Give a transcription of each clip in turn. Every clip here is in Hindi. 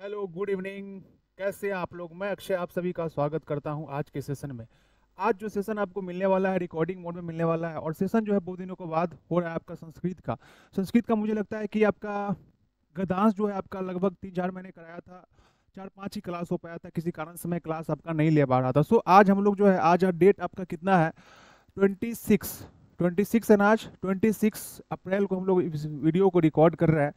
हेलो गुड इवनिंग कैसे हैं आप लोग मैं अक्षय आप सभी का स्वागत करता हूं आज के सेशन में आज जो सेशन आपको मिलने वाला है रिकॉर्डिंग मोड में मिलने वाला है और सेशन जो है बहुत दिनों के बाद हो रहा है आपका संस्कृत का संस्कृत का मुझे लगता है कि आपका गदांश जो है आपका लगभग तीन चार महीने कराया था चार पाँच ही क्लास हो पाया था किसी कारण से मैं क्लास आपका नहीं ले पा रहा था सो so, आज हम लोग जो है आज डेट आपका कितना है twenty six twenty six and आज ट्वेंटी सिक्स अप्रैल को हम लोग इस वीडियो को रिकॉर्ड कर रहे हैं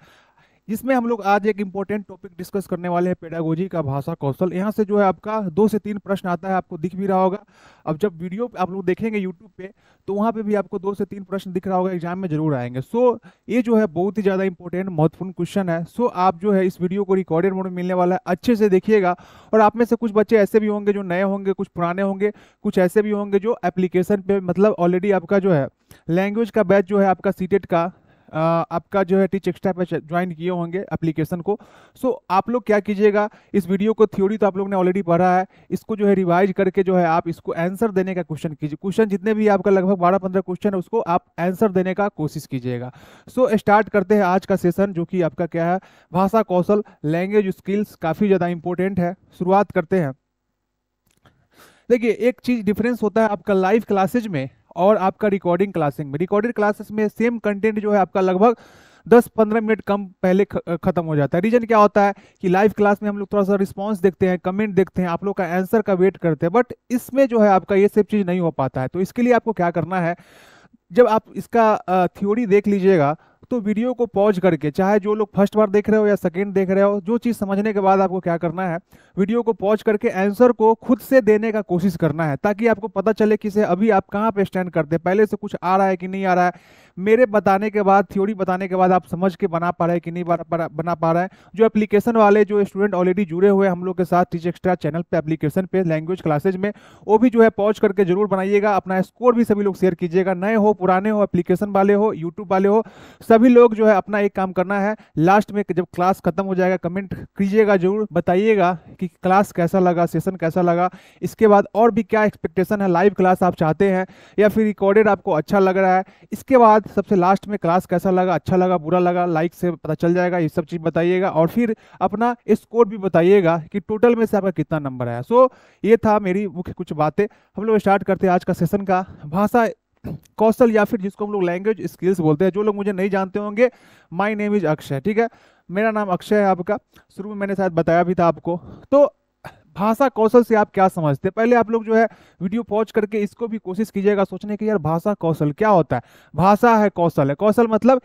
जिसमें हम लोग आज एक इम्पोर्टेंट टॉपिक डिस्कस करने वाले हैं पेडागोजी का भाषा कौशल यहाँ से जो है आपका दो से तीन प्रश्न आता है आपको दिख भी रहा होगा अब जब वीडियो आप लोग देखेंगे यूट्यूब पे तो वहाँ पे भी आपको दो से तीन प्रश्न दिख रहा होगा एग्जाम में जरूर आएंगे सो so, ये जो है बहुत ही ज़्यादा इंपॉर्टेंट महत्वपूर्ण क्वेश्चन है सो so, आप जो है इस वीडियो को रिकॉर्डेड मोड में मिलने वाला है अच्छे से देखिएगा और आप में से कुछ बच्चे ऐसे भी होंगे जो नए होंगे कुछ पुराने होंगे कुछ ऐसे भी होंगे जो एप्लीकेशन पर मतलब ऑलरेडी आपका जो है लैंग्वेज का बैच जो है आपका सीटेट e का आपका जो है टीच एक्स्ट्रा पे ज्वाइन किए होंगे एप्लीकेशन को सो so, आप लोग क्या कीजिएगा इस वीडियो को थ्योरी तो आप लोग ने ऑलरेडी पढ़ा है इसको जो है रिवाइज करके जो है आप इसको आंसर देने का क्वेश्चन कीजिए क्वेश्चन जितने भी आपका लगभग बारह पंद्रह क्वेश्चन है उसको आप आंसर देने का कोशिश कीजिएगा सो so, स्टार्ट करते हैं आज का सेशन जो कि आपका क्या है भाषा कौशल लैंग्वेज स्किल्स काफ़ी ज़्यादा इंपॉर्टेंट है शुरुआत करते हैं देखिए एक चीज़ डिफरेंस होता है आपका लाइव क्लासेज में और आपका रिकॉर्डिंग क्लासिंग में रिकॉर्डेड क्लासेस में सेम कंटेंट जो है आपका लगभग दस पंद्रह मिनट कम पहले खत्म हो जाता है रीजन क्या होता है कि लाइव क्लास में हम लोग थोड़ा सा रिस्पॉन्स देखते हैं कमेंट देखते हैं आप लोग का आंसर का वेट करते हैं बट इसमें जो है आपका ये सब चीज़ नहीं हो पाता है तो इसके लिए आपको क्या करना है जब आप इसका थ्योरी देख लीजिएगा तो वीडियो को पॉज करके चाहे जो लोग फर्स्ट बार देख रहे हो या सेकेंड देख रहे हो जो चीज़ समझने के बाद आपको क्या करना है वीडियो को पॉज करके आंसर को खुद से देने का कोशिश करना है ताकि आपको पता चले कि से अभी आप कहाँ पे स्टैंड करते हैं पहले से कुछ आ रहा है कि नहीं आ रहा है मेरे बताने के बाद थ्योरी बताने के बाद आप समझ के बना पा रहे हैं कि नहीं बना पा रहा है जो एप्लीकेशन वाले जो स्टूडेंट ऑलरेडी जुड़े हुए हम लोग के साथ टीच एक्स्ट्रा चैनल पे एप्लीकेशन पे लैंग्वेज क्लासेज में वो भी जो है पॉज करके जरूर बनाइएगा अपना स्कोर भी सभी लोग शेयर कीजिएगा नए हो पुराने हो एप्लीकेशन वाले हो यूट्यूब वाले हो सभी लोग जो है अपना एक काम करना है लास्ट में जब क्लास खत्म हो जाएगा कमेंट कीजिएगा जरूर बताइएगा कि क्लास कैसा लगा सेशन कैसा लगा इसके बाद और भी क्या एक्सपेक्टेशन है लाइव क्लास आप चाहते हैं या फिर रिकॉर्डेड आपको अच्छा लग रहा है इसके बाद बाद सबसे लास्ट में क्लास कैसा लगा अच्छा लगा बुरा लगा लाइक से पता चल जाएगा ये सब चीज़ बताइएगा और फिर अपना स्कोर भी बताइएगा कि टोटल में से आपका कितना नंबर आया सो ये था मेरी मुख्य कुछ बातें हम लोग स्टार्ट करते हैं आज का सेशन का भाषा कौशल या फिर जिसको हम लोग लैंग्वेज स्किल्स बोलते हैं जो लोग मुझे नहीं जानते होंगे माई नेम इज अक्षय ठीक है मेरा नाम अक्षय है आपका शुरू में मैंने शायद बताया भी था आपको तो भाषा कौशल से आप क्या समझते हैं पहले आप लोग जो है वीडियो पॉज करके इसको भी कोशिश कीजिएगा सोचने की यार भाषा कौशल क्या होता है भाषा है कौशल है कौशल मतलब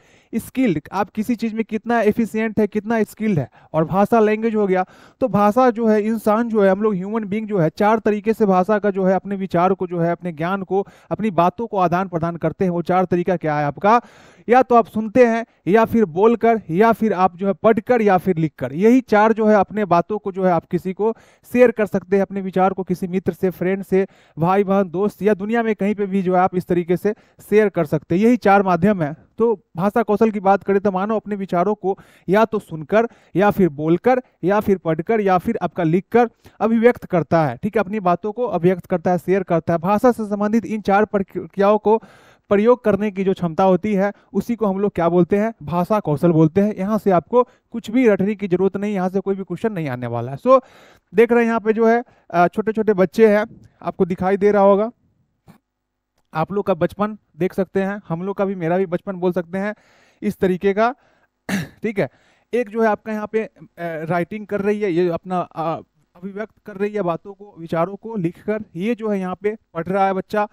स्किल्ड आप किसी चीज़ में कितना एफिशिएंट है कितना स्किल्ड है और भाषा लैंग्वेज हो गया तो भाषा जो है इंसान जो है हम लोग ह्यूमन बींग जो है चार तरीके से भाषा का जो है अपने विचार को जो है अपने ज्ञान को अपनी बातों को आदान प्रदान करते हैं वो चार तरीका क्या है आपका या तो आप सुनते हैं या फिर बोलकर या फिर आप जो है पढ़कर या फिर लिखकर यही चार जो है अपने बातों को जो है आप किसी को शेयर कर सकते हैं अपने विचार को किसी मित्र से फ्रेंड से भाई बहन दोस्त या दुनिया में कहीं पर भी जो है आप इस तरीके से शेयर कर सकते हैं यही चार माध्यम है तो भाषा कौशल की बात करें तो मानो अपने विचारों को या तो सुनकर या फिर बोलकर या फिर पढ़कर या फिर आपका लिखकर अभिव्यक्त करता है ठीक है अपनी बातों को अभिव्यक्त करता है शेयर करता है भाषा से संबंधित इन चार प्रक्रियाओं को प्रयोग करने की जो क्षमता होती है उसी को हम लोग क्या बोलते हैं भाषा कौशल बोलते हैं यहाँ से आपको कुछ भी रटने की जरूरत नहीं यहाँ से कोई भी क्वेश्चन नहीं आने वाला है सो देख रहे हैं यहाँ पे जो है छोटे छोटे बच्चे हैं आपको दिखाई दे रहा होगा आप लोग का बचपन देख सकते हैं हम लोग का भी मेरा भी बचपन बोल सकते हैं इस तरीके का ठीक है एक जो है आपका यहाँ पे राइटिंग कर रही है ये अपना अभिव्यक्त कर रही है बातों को विचारों को लिखकर ये जो है यहाँ पे पढ़ रहा है बच्चा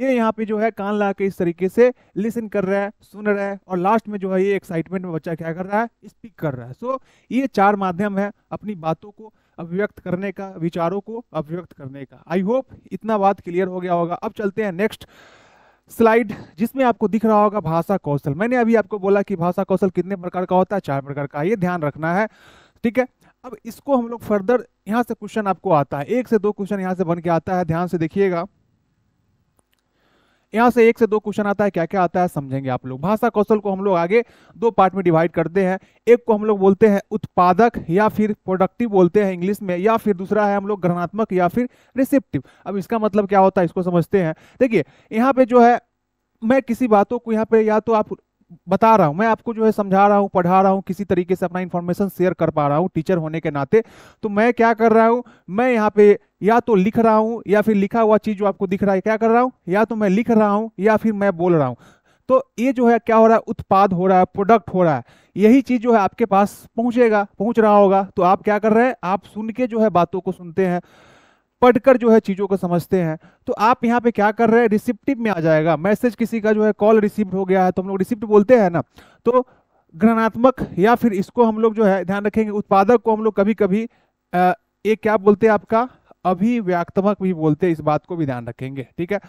ये यहाँ पे जो है कान ला के इस तरीके से लिसन कर रहा है सुन रहा है और लास्ट में जो है ये एक्साइटमेंट में बच्चा क्या कर रहा है स्पीक कर रहा है सो ये चार माध्यम है अपनी बातों को अभिव्यक्त करने का विचारों को अभिव्यक्त करने का आई होप इतना बात क्लियर हो गया होगा अब चलते हैं नेक्स्ट स्लाइड जिसमें आपको दिख रहा होगा भाषा कौशल मैंने अभी आपको बोला कि भाषा कौशल कितने प्रकार का होता है चार प्रकार का ये ध्यान रखना है ठीक है अब इसको हम लोग फर्दर यहाँ से क्वेश्चन आपको आता है एक से दो क्वेश्चन यहाँ से बन के आता है ध्यान से देखिएगा यहाँ से एक से दो क्वेश्चन आता है क्या क्या आता है समझेंगे आप लोग भाषा कौशल को हम लोग आगे दो पार्ट में डिवाइड करते हैं एक को हम लोग बोलते हैं उत्पादक या फिर प्रोडक्टिव बोलते हैं इंग्लिश में या फिर दूसरा है हम लोग ग्रहणात्मक या फिर रिसिप्टिव अब इसका मतलब क्या होता है इसको समझते हैं देखिए यहाँ पे जो है मैं किसी बातों को यहाँ पे या तो आप बता रहा हूं मैं आपको जो है समझा रहा हूं पढ़ा रहा हूं किसी तरीके से अपना इन्फॉर्मेशन शेयर कर पा रहा हूं टीचर होने के नाते तो मैं क्या कर रहा हूं मैं यहाँ पे या तो लिख रहा हूं या फिर लिखा हुआ चीज जो आपको दिख रहा है क्या कर रहा हूं या तो मैं लिख रहा हूं या फिर मैं बोल रहा हूं तो ये जो है क्या हो रहा है उत्पाद हो रहा है प्रोडक्ट हो रहा है यही चीज जो है आपके पास पहुंचेगा पहुंच रहा होगा तो आप क्या कर रहे हैं आप सुन के जो है बातों को सुनते हैं पढ़कर जो है चीज़ों को समझते हैं तो आप यहाँ पे क्या कर रहे हैं रिसिप्टिव में आ जाएगा मैसेज किसी का जो है कॉल रिसिप्ट हो गया है तो हम लोग रिसिप्ट बोलते हैं ना तो ग्रहणात्मक या फिर इसको हम लोग जो है ध्यान रखेंगे उत्पादक को हम लोग कभी कभी एक क्या बोलते हैं आपका अभिव्याक्तमक भी बोलते हैं इस बात को भी ध्यान रखेंगे ठीक है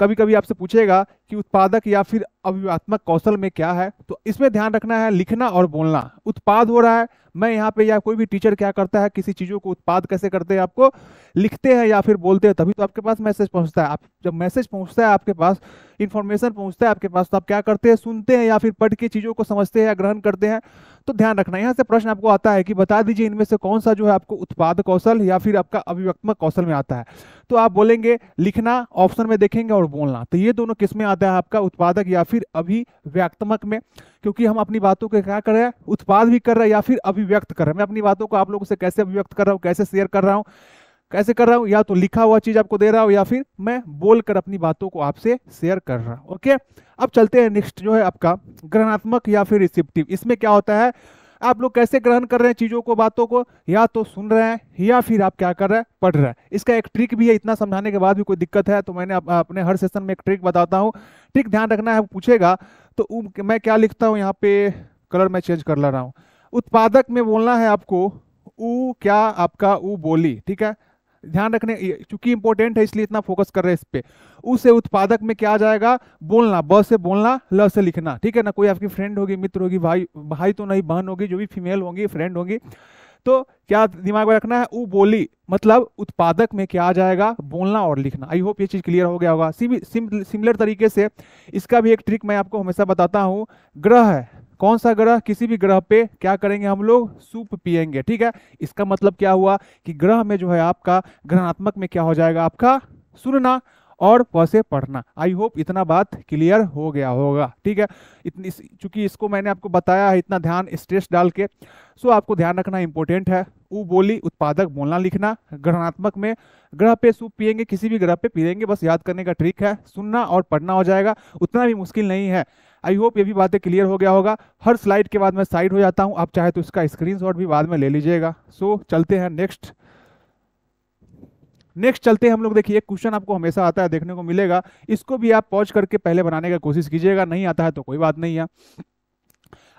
कभी कभी आपसे पूछेगा कि उत्पादक या फिर अभिवात्मक कौशल में क्या है तो इसमें ध्यान रखना है लिखना और बोलना उत्पाद हो रहा है मैं यहाँ पे या कोई भी टीचर क्या करता है किसी चीज़ों को उत्पाद कैसे करते हैं आपको लिखते हैं या फिर बोलते हैं तभी तो आपके पास मैसेज पहुँचता है आप जब मैसेज पहुँचता है आपके पास इन्फॉर्मेशन पहुँचता है आपके पास तो आप क्या करते हैं सुनते हैं या फिर पढ़ के चीज़ों को समझते हैं या ग्रहण करते हैं तो ध्यान रखना यहाँ से प्रश्न आपको आता है कि बता दीजिए इनमें से कौन सा जो है आपको उत्पाद कौशल या फिर आपका अभिव्यक्तमक कौशल में आता है तो आप बोलेंगे लिखना ऑप्शन में देखेंगे और बोलना तो ये दोनों किस में आता है आपका उत्पादक या फिर अभिव्यक्तमक में क्योंकि हम अपनी बातों को क्या कर रहे हैं उत्पाद भी कर रहे हैं या फिर अभिव्यक्त कर रहे हैं मैं अपनी बातों को आप लोगों से कैसे अभिव्यक्त कर रहा हूँ कैसे शेयर कर रहा हूँ कैसे कर रहा हूँ या तो लिखा हुआ चीज आपको दे रहा हूँ या फिर मैं बोलकर अपनी बातों को आपसे शेयर कर रहा हूँ ओके अब चलते हैं नेक्स्ट जो है आपका ग्रहणात्मक या फिर रिसिप्टिव इसमें क्या होता है आप लोग कैसे ग्रहण कर रहे हैं चीज़ों को बातों को या तो सुन रहे हैं या फिर आप क्या कर रहे हैं पढ़ रहे हैं इसका एक ट्रिक भी है इतना समझाने के बाद भी कोई दिक्कत है तो मैंने अपने हर सेशन में एक ट्रिक बताता हूँ ट्रिक ध्यान रखना है पूछेगा तो मैं क्या लिखता हूँ यहाँ पे कलर मैं चेंज कर ला रहा हूँ उत्पादक में बोलना है आपको ऊ क्या आपका ऊ बोली ठीक है ध्यान रखने चूंकि इंपॉर्टेंट है इसलिए इतना फोकस कर रहे हैं इस पे उससे उत्पादक में क्या जाएगा बोलना ब से बोलना ल से लिखना ठीक है ना कोई आपकी फ्रेंड होगी मित्र होगी भाई भाई तो नहीं बहन होगी जो भी फीमेल होंगी फ्रेंड होंगी तो क्या दिमाग में रखना है वो बोली मतलब उत्पादक में क्या आ जाएगा बोलना और लिखना आई होप ये चीज़ क्लियर हो गया होगा सिमिलर तरीके से इसका भी एक ट्रिक मैं आपको हमेशा बताता हूँ ग्रह है कौन सा ग्रह किसी भी ग्रह पे क्या करेंगे हम लोग सूप पिएंगे ठीक है इसका मतलब क्या हुआ कि ग्रह में जो है आपका ग्रहणात्मक में क्या हो जाएगा आपका सुनना और प से पढ़ना आई होप इतना बात क्लियर हो गया होगा ठीक है इतनी चूंकि इसको मैंने आपको बताया है इतना ध्यान स्ट्रेस डाल के सो आपको ध्यान रखना इंपॉर्टेंट है वो बोली उत्पादक बोलना लिखना ग्रहणात्मक में ग्रह पे सूप पियेंगे किसी भी ग्रह पे पियेंगे बस याद करने का ट्रिक है सुनना और पढ़ना हो जाएगा उतना भी मुश्किल नहीं है आई होप ये भी बातें क्लियर हो गया होगा हर स्लाइड के बाद मैं साइड हो जाता हूँ आप चाहे तो इसका स्क्रीनशॉट भी बाद में ले लीजिएगा सो so, चलते हैं नेक्स्ट नेक्स्ट चलते हैं हम लोग देखिए क्वेश्चन आपको हमेशा आता है देखने को मिलेगा इसको भी आप पॉज करके पहले बनाने का कोशिश कीजिएगा नहीं आता है तो कोई बात नहीं है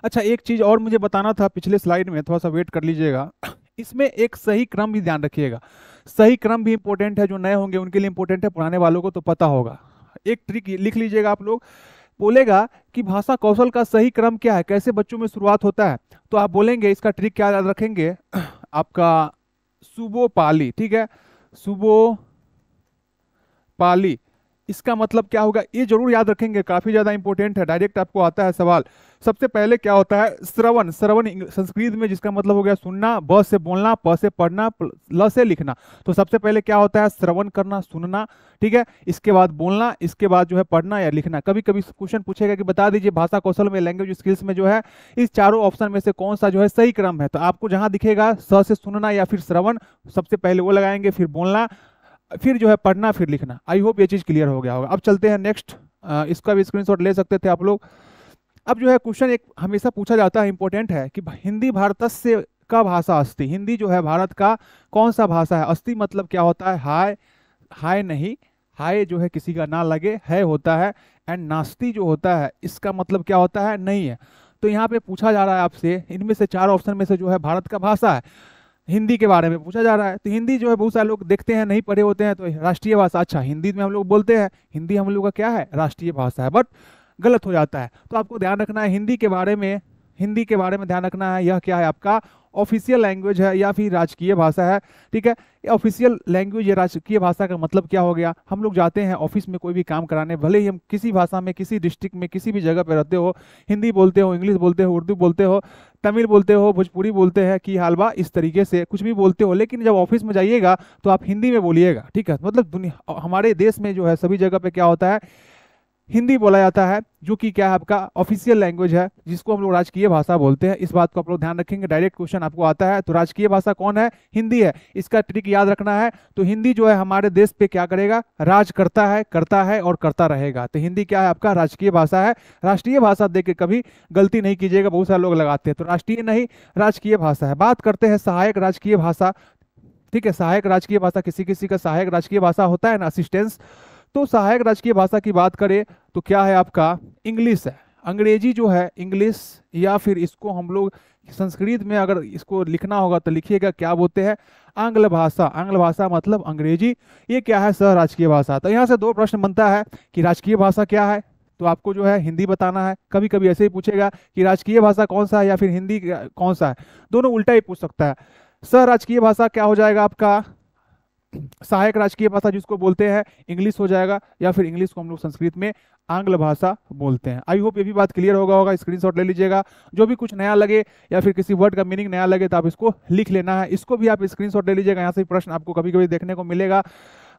अच्छा एक चीज़ और मुझे बताना था पिछले स्लाइड में थोड़ा सा वेट कर लीजिएगा इसमें एक सही क्रम भी ध्यान रखिएगा सही क्रम भी इंपॉर्टेंट है जो नए होंगे उनके लिए इंपॉर्टेंट है पुराने वालों को तो पता होगा एक ट्रिक लिख लीजिएगा आप लोग बोलेगा कि भाषा कौशल का सही क्रम क्या है कैसे बच्चों में शुरुआत होता है तो आप बोलेंगे इसका ट्रिक क्या याद रखेंगे आपका सुबोपाली ठीक है Subo Pali इसका मतलब क्या होगा ये जरूर याद रखेंगे काफी ज्यादा इंपॉर्टेंट है डायरेक्ट आपको आता है सवाल सबसे पहले क्या होता है श्रवण श्रवण संस्कृत में जिसका मतलब हो गया सुनना ब से बोलना प से पढ़ना ल से लिखना तो सबसे पहले क्या होता है श्रवण करना सुनना ठीक है इसके बाद बोलना इसके बाद जो है पढ़ना या लिखना कभी कभी क्वेश्चन पूछेगा कि बता दीजिए भाषा कौशल में लैंग्वेज स्किल्स में जो है इस चारों ऑप्शन में से कौन सा जो है सही क्रम है तो आपको जहां दिखेगा स से सुनना या फिर श्रवण सबसे पहले वो लगाएंगे फिर बोलना फिर जो है पढ़ना फिर लिखना आई होप ये चीज़ क्लियर हो गया होगा अब चलते हैं नेक्स्ट इसका भी स्क्रीनशॉट ले सकते थे आप लोग अब जो है क्वेश्चन एक हमेशा पूछा जाता है इंपॉर्टेंट है कि हिंदी भारत से का भाषा अस्थि हिंदी जो है भारत का कौन सा भाषा है अस्थि मतलब क्या होता है हाय हाय नहीं हाय जो है किसी का ना लगे है होता है एंड नास्ती जो होता है इसका मतलब क्या होता है नहीं है तो यहाँ पे पूछा जा रहा है आपसे इनमें से चार ऑप्शन में से जो है भारत का भाषा है हिंदी के बारे में पूछा जा रहा है तो हिंदी जो है बहुत सारे लोग देखते हैं नहीं पढ़े होते हैं तो राष्ट्रीय भाषा अच्छा हिंदी में हम लोग बोलते हैं हिंदी हम लोग का क्या है राष्ट्रीय भाषा है बट गलत हो जाता है तो आपको ध्यान रखना है हिंदी के बारे में हिंदी के बारे में ध्यान रखना है यह क्या है आपका ऑफिशियल लैंग्वेज है या फिर राजकीय भाषा है ठीक है ऑफिशियल लैंग्वेज या राजकीय भाषा का मतलब क्या हो गया हम लोग जाते हैं ऑफिस में कोई भी काम कराने भले ही हम किसी भाषा में किसी डिस्ट्रिक्ट में किसी भी जगह पर रहते हो हिंदी बोलते हो इंग्लिश बोलते हो उर्दू बोलते हो तमिल बोलते हो भोजपुरी बोलते हैं कि हालवा इस तरीके से कुछ भी बोलते हो लेकिन जब ऑफिस में जाइएगा तो आप हिंदी में बोलिएगा ठीक है मतलब दुनिया हमारे देश में जो है सभी जगह पर क्या होता है हिंदी बोला जाता है जो कि क्या है आपका ऑफिशियल लैंग्वेज है जिसको हम लोग राजकीय भाषा बोलते हैं इस बात को आप लोग ध्यान रखेंगे डायरेक्ट क्वेश्चन आपको आता है तो राजकीय भाषा कौन है हिंदी है इसका ट्रिक याद रखना है तो हिंदी जो है हमारे देश पे क्या करेगा राज करता है करता है और करता रहेगा तो हिंदी क्या है आपका राजकीय भाषा है राष्ट्रीय भाषा देख के कभी गलती नहीं कीजिएगा बहुत सारे लोग लगाते हैं तो राष्ट्रीय नहीं राजकीय भाषा है बात करते हैं सहायक राजकीय भाषा ठीक है सहायक राजकीय भाषा किसी किसी का सहायक राजकीय भाषा होता है ना असिस्टेंस तो सहायक राजकीय भाषा की बात करें तो क्या है आपका इंग्लिश है अंग्रेजी जो है इंग्लिश या फिर इसको हम लोग संस्कृत में अगर इसको लिखना होगा तो लिखिएगा क्या बोलते हैं आंग्ल भाषा आंग्ल भाषा मतलब अंग्रेजी ये क्या है सह राजकीय भाषा तो यहाँ से दो प्रश्न बनता है कि राजकीय भाषा क्या है तो आपको जो है हिंदी बताना है कभी कभी ऐसे ही पूछेगा कि राजकीय भाषा कौन सा है या फिर हिंदी कौन सा है दोनों उल्टा ही पूछ सकता है सह राजकीय भाषा क्या हो जाएगा आपका सहायक राजकीय भाषा जिसको बोलते हैं इंग्लिश हो जाएगा या फिर इंग्लिश को हम लोग संस्कृत में आंग्ल भाषा बोलते हैं आई होप ये भी बात क्लियर होगा होगा स्क्रीनशॉट ले लीजिएगा जो भी कुछ नया लगे या फिर किसी वर्ड का मीनिंग नया लगे तो आप इसको लिख लेना है इसको भी आप स्क्रीनशॉट ले लीजिएगा यहाँ से प्रश्न आपको कभी कभी देखने को मिलेगा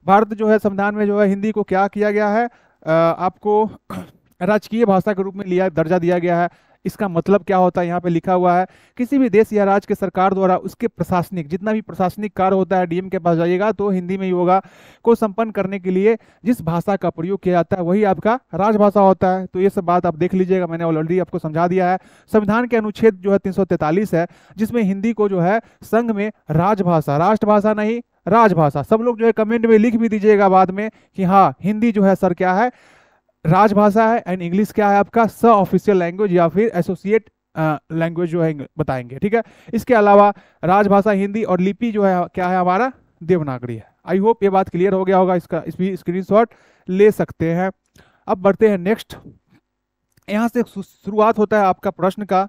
भारत जो है संविधान में जो है हिंदी को क्या किया गया है आपको राजकीय भाषा के रूप में लिया दर्जा दिया गया है इसका मतलब क्या होता है यहाँ पे लिखा हुआ है किसी भी देश या राज्य के सरकार द्वारा उसके प्रशासनिक जितना भी प्रशासनिक कार्य होता है डीएम के पास जाइएगा तो हिंदी में ही होगा को संपन्न करने के लिए जिस भाषा का प्रयोग किया जाता है वही आपका राजभाषा होता है तो ये सब बात आप देख लीजिएगा मैंने ऑलरेडी आपको समझा दिया है संविधान के अनुच्छेद जो है तीन है जिसमें हिंदी को जो है संघ में राजभाषा राष्ट्रभाषा नहीं राजभाषा सब लोग जो है कमेंट में लिख भी दीजिएगा बाद में कि हाँ हिंदी जो है सर क्या है राजभाषा है एंड इंग्लिश क्या है आपका स ऑफिशियल लैंग्वेज या फिर एसोसिएट लैंग्वेज जो है बताएंगे ठीक है इसके अलावा राजभाषा हिंदी और लिपि जो है क्या है हमारा देवनागरी है आई होप ये बात क्लियर हो गया होगा इसका इस भी स्क्रीन ले सकते हैं अब बढ़ते हैं नेक्स्ट यहाँ से शुरुआत होता है आपका प्रश्न का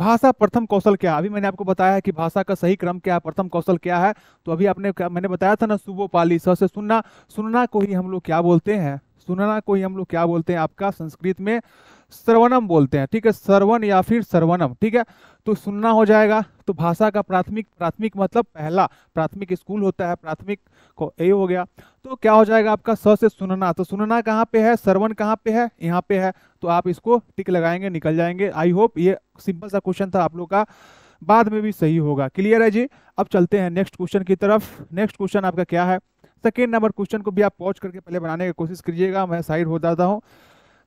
भाषा प्रथम कौशल क्या है अभी मैंने आपको बताया है कि भाषा का सही क्रम क्या है प्रथम कौशल क्या है तो अभी आपने मैंने बताया था ना सुबोपाली स से सुनना सुनना को ही हम लोग क्या बोलते हैं सुनना ही हम लोग क्या बोलते हैं आपका संस्कृत में सर्वनम बोलते हैं ठीक है सर्वन या फिर सर्वनम ठीक है तो सुनना हो जाएगा तो भाषा का प्राथमिक प्राथमिक मतलब पहला प्राथमिक स्कूल होता है प्राथमिक को ए हो गया तो क्या हो जाएगा आपका स से सुनना तो सुनना कहाँ पे है सर्वन कहाँ पे है यहाँ पे है तो आप इसको टिक लगाएंगे निकल जाएंगे आई होप ये सिंपल सा क्वेश्चन था आप लोग का बाद में भी सही होगा क्लियर है जी अब चलते हैं नेक्स्ट क्वेश्चन की तरफ नेक्स्ट क्वेश्चन आपका क्या है सेकेंड नंबर क्वेश्चन को भी आप पॉज करके पहले बनाने की कोशिश कीजिएगा मैं साइड हो जाता हूँ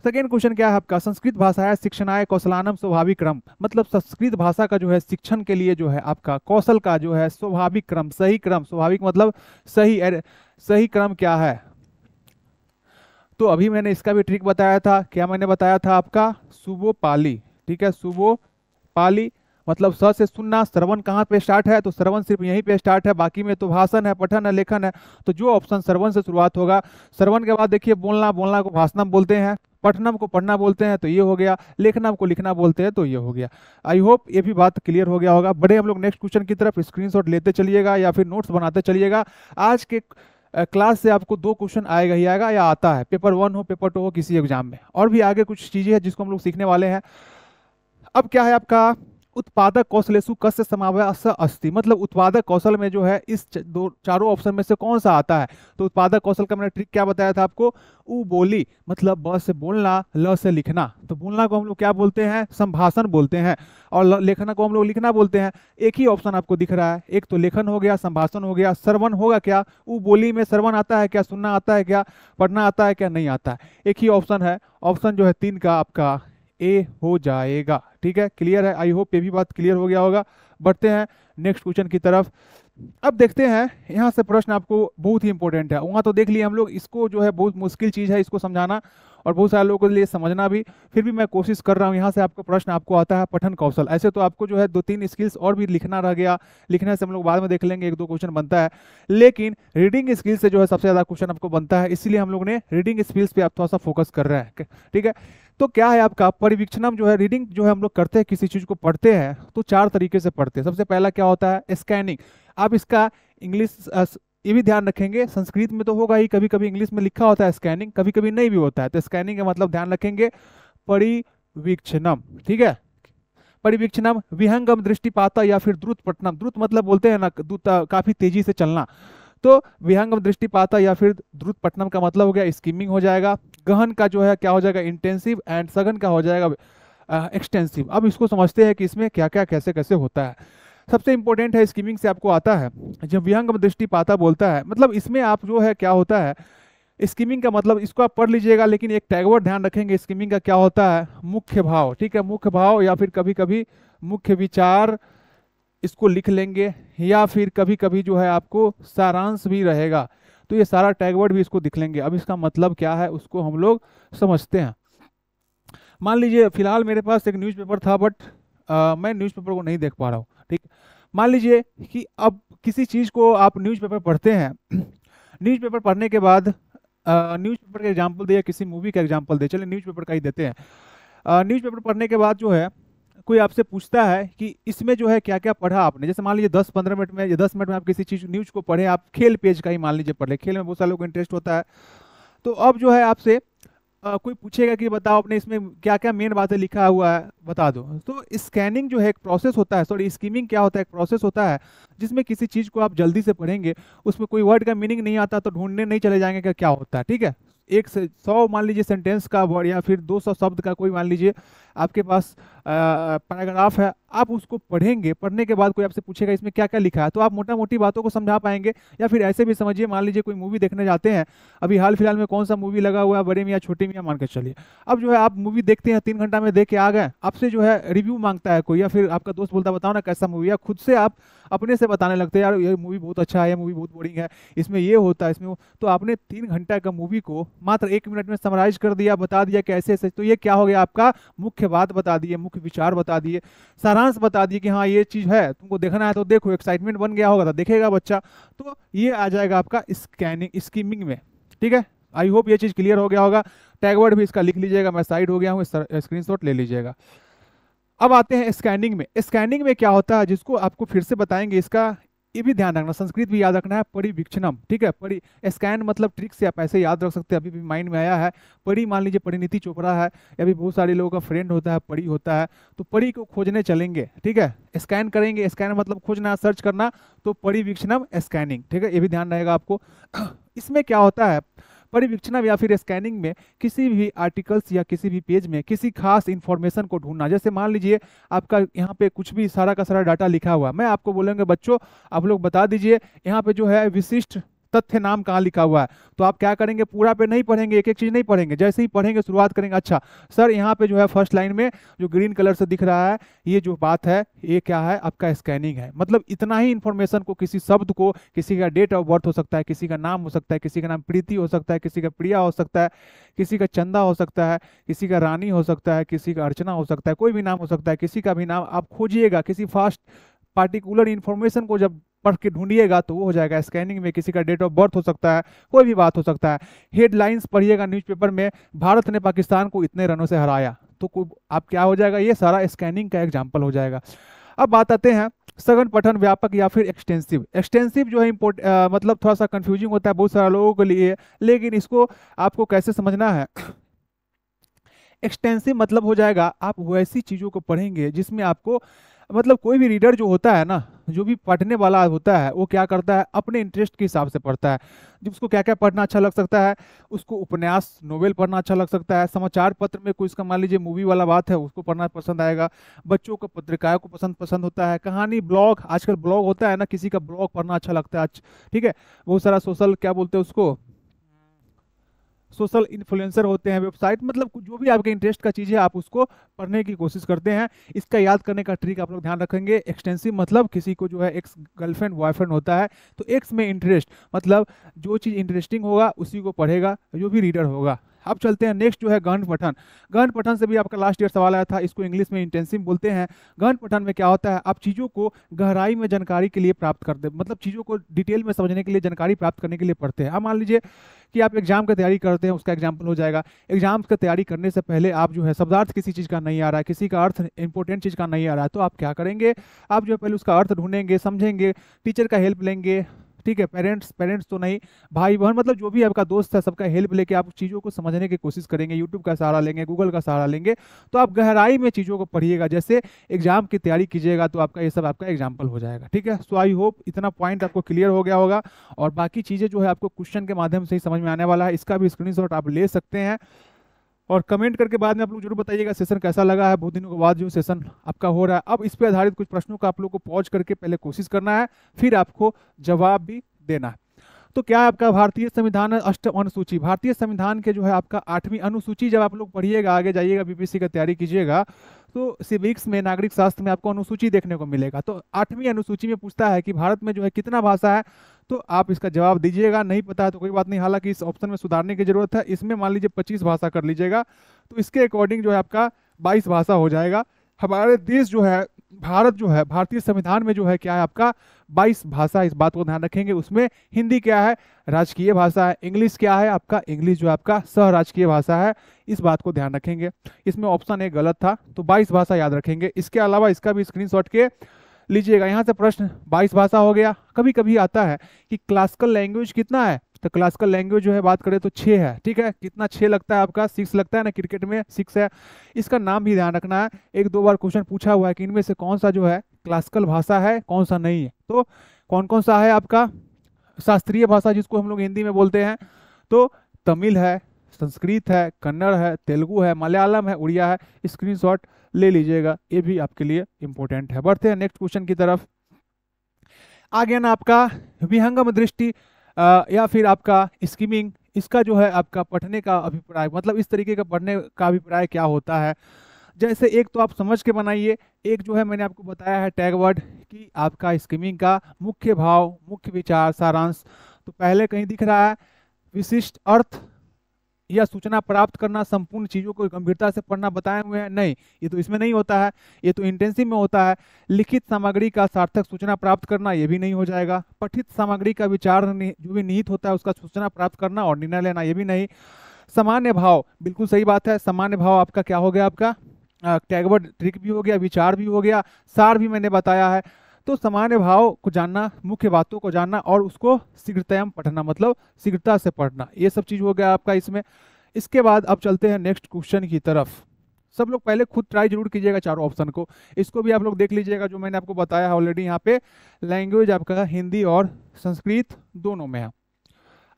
सेकेंड क्वेश्चन क्या है आपका संस्कृत भाषा है आय कौशलानम स्वाभाविक क्रम मतलब संस्कृत भाषा का जो है शिक्षण के लिए जो है आपका कौशल का जो है स्वाभाविक क्रम सही क्रम स्वाभाविक मतलब सही सही क्रम क्या है तो अभी मैंने इसका भी ट्रिक बताया था क्या मैंने बताया था आपका सुबो पाली ठीक है सुबो पाली मतलब स से सुनना श्रवण कहाँ पे स्टार्ट है तो श्रवण सिर्फ यहीं पे स्टार्ट है बाकी में तो भाषण है पठन है लेखन है तो जो ऑप्शन श्रवण से शुरुआत होगा श्रवण के बाद देखिए बोलना बोलना को भाषणम बोलते हैं पठनम को पढ़ना बोलते हैं तो ये हो गया लेखनम को लिखना बोलते हैं तो ये हो गया आई होप ये भी बात क्लियर हो गया होगा बड़े हम लोग नेक्स्ट क्वेश्चन की तरफ स्क्रीन लेते चलिएगा या फिर नोट्स बनाते चलिएगा आज के क्लास से आपको दो क्वेश्चन आएगा ही आएगा या आता है पेपर वन हो पेपर टू हो किसी एग्जाम में और भी आगे कुछ चीज़ें हैं जिसको हम लोग सीखने वाले हैं अब क्या है आपका उत्पादक कौशल कस से समावय अस्थि मतलब उत्पादक कौशल में जो है इस दो चारों ऑप्शन में से कौन सा आता है तो उत्पादक कौशल का मैंने ट्रिक क्या बताया था आपको ऊ बोली मतलब ब से बोलना ल से लिखना तो बोलना को हम लोग क्या बोलते हैं संभाषण बोलते हैं और लेखना को हम लोग लिखना बोलते हैं एक ही ऑप्शन आपको दिख रहा है एक तो लेखन हो गया संभाषण हो गया श्रवण होगा क्या ऊ बोली में श्रवण आता है क्या सुनना आता है क्या पढ़ना आता है क्या नहीं आता है एक ही ऑप्शन है ऑप्शन जो है तीन का आपका ए हो जाएगा ठीक है क्लियर है आई होप ये भी बात क्लियर हो गया होगा बढ़ते हैं नेक्स्ट क्वेश्चन की तरफ अब देखते हैं यहाँ से प्रश्न आपको बहुत ही इंपॉर्टेंट है वहाँ तो देख लिए हम लोग इसको जो है बहुत मुश्किल चीज़ है इसको समझाना और बहुत सारे लोगों के लिए समझना भी फिर भी मैं कोशिश कर रहा हूँ यहाँ से आपको प्रश्न आपको आता है पठन कौशल ऐसे तो आपको जो है दो तीन स्किल्स और भी लिखना रह गया लिखने से हम लोग बाद में देख लेंगे एक दो क्वेश्चन बनता है लेकिन रीडिंग स्किल्स से जो है सबसे ज़्यादा क्वेश्चन आपको बनता है इसीलिए हम लोग ने रीडिंग स्किल्स पर आप थोड़ा सा फोकस कर रहे हैं ठीक है तो क्या है आपका परिवीक्षण जो है रीडिंग जो है हम लोग करते हैं किसी चीज को पढ़ते हैं तो चार तरीके से पढ़ते हैं सबसे पहला क्या होता है स्कैनिंग आप इसका इंग्लिश ये भी ध्यान रखेंगे संस्कृत में तो होगा ही कभी कभी इंग्लिश में लिखा होता है स्कैनिंग कभी कभी नहीं भी होता है तो स्कैनिंग का मतलब ध्यान रखेंगे परिवीक्षणम ठीक है परिवीक्षणम विहंगम दृष्टिपाता या फिर द्रुत पटनम द्रुत मतलब बोलते हैं ना दूत काफी तेजी से चलना तो विहंगम दृष्टिपाता या फिर द्रुत पटनम का मतलब हो गया स्कीमिंग हो जाएगा गहन का जो है क्या हो जाएगा इंटेंसिव एंड सघन का हो जाएगा एक्सटेंसिव अब इसको समझते हैं कि इसमें क्या क्या कैसे कैसे होता है सबसे इंपॉर्टेंट है स्कीमिंग से आपको आता है जब विहंगम दृष्टिपाता बोलता है मतलब इसमें आप जो है क्या होता है स्कीमिंग का मतलब इसको आप पढ़ लीजिएगा लेकिन एक टैगवर्ड ध्यान रखेंगे स्कीमिंग का क्या होता है मुख्य भाव ठीक है मुख्य भाव या फिर कभी कभी मुख्य विचार इसको लिख लेंगे या फिर कभी कभी जो है आपको सारांश भी रहेगा तो ये सारा टैगवर्ड भी इसको दिख लेंगे अब इसका मतलब क्या है उसको हम लोग समझते हैं मान लीजिए फिलहाल मेरे पास एक न्यूज़पेपर था बट आ, मैं न्यूज़पेपर को नहीं देख पा रहा हूँ ठीक मान लीजिए कि अब किसी चीज़ को आप न्यूज़पेपर पढ़ते हैं न्यूज़पेपर पढ़ने के बाद न्यूज़पेपर का एग्जाम्पल दे या किसी मूवी का एग्जाम्पल दे चलिए न्यूज़पेपर का ही देते हैं न्यूज़पेपर पढ़ने के बाद जो है कोई आपसे पूछता है कि इसमें जो है क्या क्या पढ़ा आपने जैसे मान लीजिए दस पंद्रह मिनट में या दस मिनट में आप किसी चीज़ न्यूज़ को पढ़े आप खेल पेज का ही मान लीजिए पढ़ लें खेल में बहुत सारे लोग को इंटरेस्ट होता है तो अब जो है आपसे कोई पूछेगा कि बताओ आपने इसमें क्या क्या मेन बातें लिखा हुआ है बता दो तो स्कैनिंग जो है एक प्रोसेस होता है सॉरी स्कीमिंग क्या होता है एक प्रोसेस होता है जिसमें किसी चीज़ को आप जल्दी से पढ़ेंगे उसमें कोई वर्ड का मीनिंग नहीं आता तो ढूंढने नहीं चले जाएंगे क्या क्या होता है ठीक है एक से सौ मान लीजिए सेंटेंस का वर्ड या फिर दो सौ शब्द का कोई मान लीजिए आपके पास पैराग्राफ है आप उसको पढ़ेंगे पढ़ने के बाद कोई आपसे पूछेगा इसमें क्या क्या लिखा है तो आप मोटा मोटी बातों को समझा पाएंगे या फिर ऐसे भी समझिए मान लीजिए कोई मूवी देखने जाते हैं अभी हाल फिलहाल में कौन सा मूवी लगा हुआ है बड़े मियाँ छोटे मियाँ मान के चलिए अब जो है आप मूवी देखते हैं तीन घंटा में देख के आ गए आपसे जो है रिव्यू मांगता है कोई या फिर आपका दोस्त बोलता बताओ ना कैसा मूवी है खुद से आप अपने से बताने लगते हैं यार ये मूवी बहुत अच्छा है ये मूवी बहुत बोरिंग है इसमें ये होता है इसमें तो आपने तीन घंटा का मूवी को मात्र एक मिनट में समराइज कर दिया बता दिया कैसे ऐसे तो ये क्या हो गया आपका मुख्य बात बता दिए मुख्य विचार बता दिए सारांश बता दिए कि हाँ ये चीज़ है तुमको देखना है तो देखो एक्साइटमेंट बन गया होगा तो देखेगा बच्चा तो ये आ जाएगा आपका स्कैनिंग स्कीमिंग में ठीक है आई होप ये चीज़ क्लियर हो गया होगा टैगवर्ड भी इसका लिख लीजिएगा मैं साइड हो गया हूँ स्क्रीन ले लीजिएगा अब आते हैं स्कैनिंग में स्कैनिंग में क्या होता है जिसको आपको फिर से बताएंगे इसका ये भी ध्यान रखना संस्कृत भी याद रखना है परिवीक्षणम ठीक है परि स्कैन मतलब ट्रिक से आप ऐसे याद रख सकते हैं अभी भी माइंड में आया है परी मान लीजिए परिणीति चोपड़ा है या भी बहुत सारे लोगों का फ्रेंड होता है परी होता है तो परी को खोजने चलेंगे ठीक है स्कैन करेंगे स्कैन मतलब खोजना सर्च करना तो परिवीक्षणम स्कैनिंग ठीक है ये भी ध्यान रहेगा आपको इसमें क्या होता है परिवीक्षण या फिर स्कैनिंग में किसी भी आर्टिकल्स या किसी भी पेज में किसी खास इन्फॉर्मेशन को ढूंढना जैसे मान लीजिए आपका यहाँ पे कुछ भी सारा का सारा डाटा लिखा हुआ मैं आपको बोलेंगे बच्चों आप लोग बता दीजिए यहाँ पे जो है विशिष्ट तथ्य नाम कहाँ लिखा हुआ है तो आप क्या करेंगे पूरा पे नहीं पढ़ेंगे एक एक चीज़ नहीं पढ़ेंगे जैसे ही पढ़ेंगे शुरुआत करेंगे अच्छा सर यहाँ पे जो है फर्स्ट लाइन में जो ग्रीन कलर से दिख रहा है ये जो बात है ये क्या है आपका स्कैनिंग है मतलब इतना ही इन्फॉर्मेशन को किसी शब्द को किसी का डेट ऑफ बर्थ हो सकता है किसी का नाम हो सकता है किसी का नाम प्रीति हो सकता है किसी का प्रिया हो सकता है किसी का चंदा हो सकता है किसी का रानी हो सकता है किसी का अर्चना हो सकता है कोई भी नाम हो सकता है किसी का भी नाम आप खोजिएगा किसी फास्ट पार्टिकुलर इन्फॉर्मेशन को जब पढ़ के ढूंढिएगा तो वो हो जाएगा स्कैनिंग में किसी का डेट ऑफ बर्थ हो सकता है कोई भी बात हो सकता है हेडलाइंस पढ़िएगा न्यूज़पेपर में भारत ने पाकिस्तान को इतने रनों से हराया तो आप क्या हो जाएगा ये सारा स्कैनिंग का एग्जाम्पल हो जाएगा अब बात आते हैं सघन पठन व्यापक या फिर एक्सटेंसिव एक्सटेंसिव जो है इम्पोर्ट मतलब थोड़ा सा कंफ्यूजिंग होता है बहुत सारे लोगों के लिए लेकिन इसको आपको कैसे समझना है एक्सटेंसिव मतलब हो जाएगा आप वैसी चीज़ों को पढ़ेंगे जिसमें आपको मतलब कोई भी रीडर जो होता है ना जो भी पढ़ने वाला होता है वो क्या करता है अपने इंटरेस्ट के हिसाब से पढ़ता है जब उसको क्या क्या पढ़ना अच्छा लग सकता है उसको उपन्यास नोवेल पढ़ना अच्छा लग सकता है समाचार पत्र में कोई इसका मान लीजिए मूवी वाला बात है उसको पढ़ना पसंद आएगा बच्चों को पत्रिकाओं को पसंद पसंद होता है कहानी ब्लॉग आजकल ब्लॉग होता है ना किसी का ब्लॉग पढ़ना अच्छा लगता है अच्छा, ठीक है बहुत सारा सोशल क्या बोलते हैं उसको सोशल इन्फ्लुएंसर होते हैं वेबसाइट मतलब जो भी आपके इंटरेस्ट का चीज़ है आप उसको पढ़ने की कोशिश करते हैं इसका याद करने का ट्रिक आप लोग ध्यान रखेंगे एक्सटेंसिव मतलब किसी को जो है एक्स गर्लफ्रेंड बॉयफ्रेंड होता है तो एक्स में इंटरेस्ट मतलब जो चीज़ इंटरेस्टिंग होगा उसी को पढ़ेगा जो भी रीडर होगा अब चलते हैं नेक्स्ट जो है गहन पठन गहन पठन से भी आपका लास्ट ईयर सवाल आया था इसको इंग्लिश में इंटेंसिव बोलते हैं गहन पठन में क्या होता है आप चीज़ों को गहराई में जानकारी के लिए प्राप्त करते मतलब चीज़ों को डिटेल में समझने के लिए जानकारी प्राप्त करने के लिए पढ़ते हैं अब मान लीजिए कि आप एग्जाम की तैयारी करते हैं उसका एग्जाम्पल हो जाएगा एग्जाम्स की तैयारी करने से पहले आप जो है शब्दार्थ किसी चीज़ का नहीं आ रहा है किसी का अर्थ इंपॉर्टेंट चीज़ का नहीं आ रहा है तो आप क्या करेंगे आप जो है पहले उसका अर्थ ढूंढेंगे समझेंगे टीचर का हेल्प लेंगे ठीक है पेरेंट्स पेरेंट्स तो नहीं भाई बहन मतलब जो भी आपका दोस्त है सबका हेल्प लेके आप चीज़ों को समझने की कोशिश करेंगे यूट्यूब का सहारा लेंगे गूगल का सहारा लेंगे तो आप गहराई में चीज़ों को पढ़िएगा जैसे एग्जाम की तैयारी कीजिएगा तो आपका ये सब आपका एग्जाम्पल हो जाएगा ठीक है सो आई होप इतना पॉइंट आपको क्लियर हो गया होगा और बाकी चीज़ें जो है आपको क्वेश्चन के माध्यम से ही समझ में आने वाला है इसका भी स्क्रीन आप ले सकते हैं और कमेंट करके बाद में आप लोग जरूर बताइएगा सेशन कैसा लगा है बहुत दिनों के बाद जो सेशन आपका हो रहा है अब इस पर आधारित कुछ प्रश्नों का आप लोग को पॉज करके पहले कोशिश करना है फिर आपको जवाब भी देना है तो क्या आपका भारतीय संविधान अष्ट अनुसूची भारतीय संविधान के जो है आपका आठवीं अनुसूची जब आप लोग पढ़िएगा आगे जाइएगा बीपीसी का तैयारी कीजिएगा तो सिविक्स में नागरिक शास्त्र में आपको अनुसूची देखने को मिलेगा तो आठवीं अनुसूची में पूछता है कि भारत में जो है कितना भाषा है तो आप इसका जवाब दीजिएगा नहीं पता है तो कोई बात नहीं हालांकि इस ऑप्शन में सुधारने की जरूरत है इसमें मान लीजिए पच्चीस भाषा कर लीजिएगा तो इसके अकॉर्डिंग जो है आपका बाईस भाषा हो जाएगा हमारे देश जो है भारत जो है भारतीय संविधान में जो है क्या है आपका 22 भाषा इस बात को ध्यान रखेंगे उसमें हिंदी क्या है राजकीय भाषा है इंग्लिश क्या है आपका इंग्लिश जो है आपका सह राजकीय भाषा है इस बात को ध्यान रखेंगे इसमें ऑप्शन ए गलत था तो 22 भाषा याद रखेंगे इसके अलावा इसका भी स्क्रीनशॉट के लीजिएगा यहाँ से प्रश्न बाईस भाषा हो गया कभी कभी आता है कि क्लासिकल लैंग्वेज कितना है तो क्लासिकल लैंग्वेज जो है बात करें तो छः है ठीक है कितना छः लगता है आपका सिक्स लगता है ना क्रिकेट में सिक्स है इसका नाम भी ध्यान रखना है एक दो बार क्वेश्चन पूछा हुआ है कि इनमें से कौन सा जो है क्लासिकल भाषा है कौन सा नहीं है तो कौन कौन सा है आपका शास्त्रीय भाषा जिसको हम लोग हिंदी में बोलते हैं तो तमिल है संस्कृत है कन्नड़ है तेलुगू है मलयालम है उड़िया है स्क्रीन ले लीजिएगा ये भी आपके लिए इंपॉर्टेंट है बढ़ते हैं नेक्स्ट क्वेश्चन की तरफ आगे ना आपका विहंगम दृष्टि या फिर आपका स्कीमिंग इसका जो है आपका पढ़ने का अभिप्राय मतलब इस तरीके का पढ़ने का अभिप्राय क्या होता है जैसे एक तो आप समझ के बनाइए एक जो है मैंने आपको बताया है टैग वर्ड कि आपका स्कीमिंग का मुख्य भाव मुख्य विचार सारांश तो पहले कहीं दिख रहा है विशिष्ट अर्थ या सूचना प्राप्त करना संपूर्ण चीज़ों को गंभीरता से पढ़ना बताए हुए हैं नहीं ये तो इसमें नहीं होता है ये तो इंटेंसिव में होता है लिखित सामग्री का सार्थक सूचना प्राप्त करना ये भी नहीं हो जाएगा पठित सामग्री का विचार जो भी निहित होता है उसका सूचना प्राप्त करना और निर्णय लेना ये भी नहीं सामान्य भाव बिल्कुल सही बात है सामान्य भाव आपका क्या हो गया आपका टैगवर्ड ट्रिक भी हो गया विचार भी हो गया सार भी मैंने बताया है तो सामान्य भाव को जानना मुख्य बातों को जानना और उसको शीघ्रतम पढ़ना मतलब शीघ्रता से पढ़ना ये सब चीज़ हो गया आपका इसमें इसके बाद अब चलते हैं नेक्स्ट क्वेश्चन की तरफ सब लोग पहले खुद ट्राई जरूर कीजिएगा चारों ऑप्शन को इसको भी आप लोग देख लीजिएगा जो मैंने आपको बताया है ऑलरेडी यहाँ पे लैंग्वेज आपका हिंदी और संस्कृत दोनों में है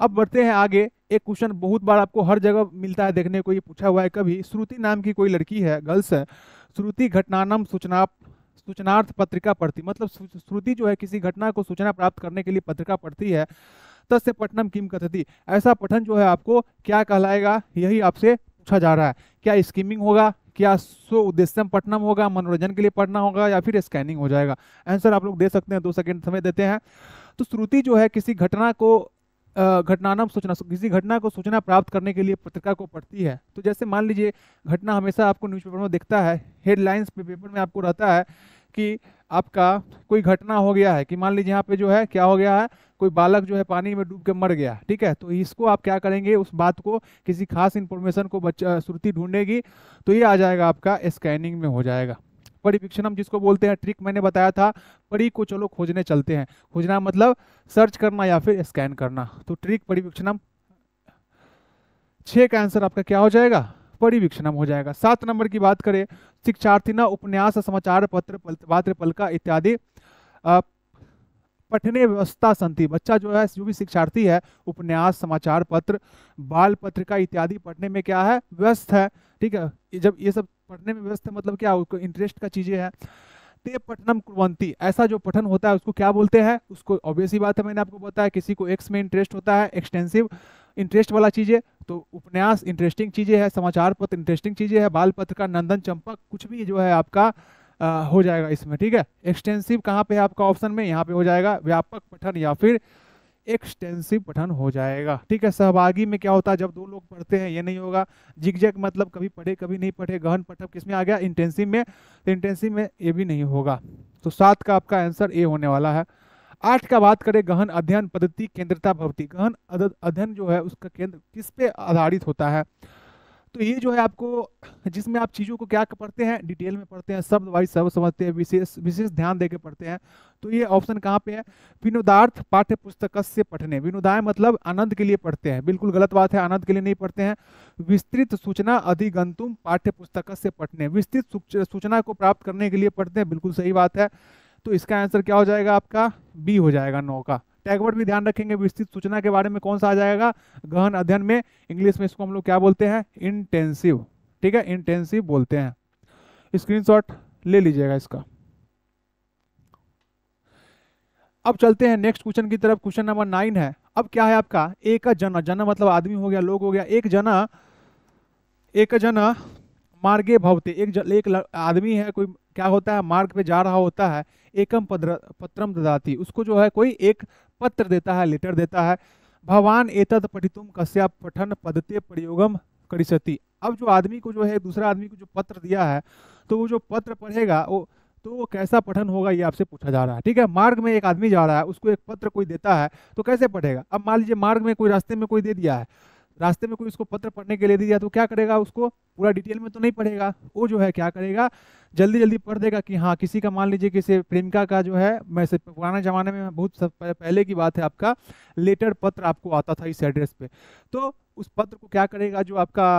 अब बढ़ते हैं आगे एक क्वेश्चन बहुत बार आपको हर जगह मिलता है देखने को ये पूछा हुआ है कभी श्रुति नाम की कोई लड़की है गर्ल्स है श्रुति घटनानम सूचना सूचनार्थ पत्रिका पढ़ती मतलब श्रुति जो है किसी घटना को सूचना प्राप्त करने के लिए पत्रिका पढ़ती है तस्य पठनम किम कथति ऐसा पठन जो है आपको क्या कहलाएगा यही आपसे पूछा जा रहा है क्या स्कीमिंग होगा क्या सो उद्देश्यम पठनम होगा मनोरंजन के लिए पढ़ना होगा या फिर स्कैनिंग हो जाएगा आंसर आप लोग दे सकते हैं दो सेकेंड समय देते हैं तो श्रुति जो है किसी घटना को घटनानाम सूचना किसी घटना को सूचना प्राप्त करने के लिए पत्रिका को पढ़ती है तो जैसे मान लीजिए घटना हमेशा आपको न्यूज़पेपर में दिखता है हेडलाइंस पे पेपर में आपको रहता है कि आपका कोई घटना हो गया है कि मान लीजिए यहाँ पे जो है क्या हो गया है कोई बालक जो है पानी में डूब के मर गया ठीक है तो इसको आप क्या करेंगे उस बात को किसी खास इन्फॉर्मेशन को बच्चा श्रुति ढूंढेगी तो ये आ जाएगा आपका स्कैनिंग में हो जाएगा परिविक्षण जिसको बोलते हैं ट्रिक मैंने बताया था परी को चलो खोजने चलते हैं खोजना मतलब सर्च करना या फिर स्कैन करना तो ट्रिक परिवीक्षण छः का आंसर आपका क्या हो जाएगा परिवीक्षणम हो जाएगा सात नंबर की बात करें शिक्षार्थी न उपन्यास समाचार पत्र पात्र पलका इत्यादि पठने व्यवस्था संति बच्चा जो है जो भी शिक्षार्थी है उपन्यास समाचार पत्र बाल पत्रिका इत्यादि पढ़ने में क्या है व्यस्त है ठीक है जब ये सब पढ़ने में व्यस्त है मतलब क्या उसको इंटरेस्ट का चीज़ें है ते पठनम कुरवंती ऐसा जो पठन होता है उसको क्या बोलते हैं उसको ऑब्वियसली बात है मैंने आपको बताया किसी को एक्स में इंटरेस्ट होता है एक्सटेंसिव इंटरेस्ट वाला चीज़ें तो उपन्यास इंटरेस्टिंग चीज़ें है समाचार पत्र इंटरेस्टिंग चीज़ें है बाल पत्र का नंदन चंपक कुछ भी जो है आपका आ, हो जाएगा इसमें ठीक है एक्सटेंसिव कहाँ पे है आपका ऑप्शन में यहाँ पे हो जाएगा व्यापक पठन या फिर एक्सटेंसिव पठन हो जाएगा ठीक है सहभागी में क्या होता है जब दो लोग पढ़ते हैं ये नहीं होगा जिगजैग मतलब कभी पढ़े कभी नहीं पढ़े गहन पठन किसमें आ गया इंटेंसिव में तो इंटेंसिव में ये भी नहीं होगा तो सात का आपका आंसर ए होने वाला है आठ का बात करें गहन अध्ययन पद्धति केंद्रता भवती गहन अध्ययन जो है उसका केंद्र किस पे आधारित होता है तो ये जो है आपको जिसमें आप चीज़ों को क्या पढ़ते हैं डिटेल में पढ़ते हैं शब्द वाइज सब समझते हैं विशेष विशेष ध्यान देकर पढ़ते हैं तो ये ऑप्शन कहाँ पे है विनोदार्थ पाठ्य पुस्तक से पढ़ने विनोदाय मतलब आनंद के लिए पढ़ते हैं बिल्कुल गलत बात है आनंद के लिए नहीं पढ़ते हैं विस्तृत सूचना अधिगंतुम पाठ्य पुस्तक से पढ़ने विस्तृत सूचना को प्राप्त करने के लिए पढ़ते हैं बिल्कुल सही बात है तो इसका आंसर क्या हो जाएगा आपका बी हो जाएगा नौ का टैगवर्ड भी ध्यान रखेंगे विस्तृत सूचना के बारे में कौन सा आ जाएगा गहन अध्ययन में इंग्लिश में इसको हम लोग क्या बोलते हैं इंटेंसिव ठीक है इंटेंसिव बोलते हैं स्क्रीनशॉट ले लीजिएगा इसका अब चलते हैं नेक्स्ट क्वेश्चन की तरफ क्वेश्चन नंबर नाइन है अब क्या है आपका एक जना जना मतलब आदमी हो गया लोग हो गया एक जना एक जना मार्गे भवते एक एक आदमी है कोई क्या होता है मार्ग पे जा रहा होता है एकम पत्र पत्रम ददाती उसको जो है कोई एक पत्र देता है लेटर देता है भगवान एतद पठितुम कश्या पठन पदते प्रयोगम करिसती अब जो आदमी को जो है दूसरा आदमी को जो पत्र दिया है तो वो जो पत्र पढ़ेगा वो तो वो कैसा पठन होगा ये आपसे पूछा जा रहा है ठीक है मार्ग में एक आदमी जा रहा है उसको एक पत्र कोई देता है तो कैसे पढ़ेगा अब मान लीजिए मार्ग में कोई रास्ते में कोई दे दिया है रास्ते में कोई उसको पत्र पढ़ने के लिए दिया तो क्या करेगा उसको पूरा डिटेल में तो नहीं पढ़ेगा वो जो है क्या करेगा जल्दी जल्दी पढ़ देगा कि हाँ किसी का मान लीजिए किसी प्रेमिका का जो है मैं पुराने ज़माने में बहुत सब पहले की बात है आपका लेटर पत्र आपको आता था इस एड्रेस पे तो उस पत्र को क्या करेगा जो आपका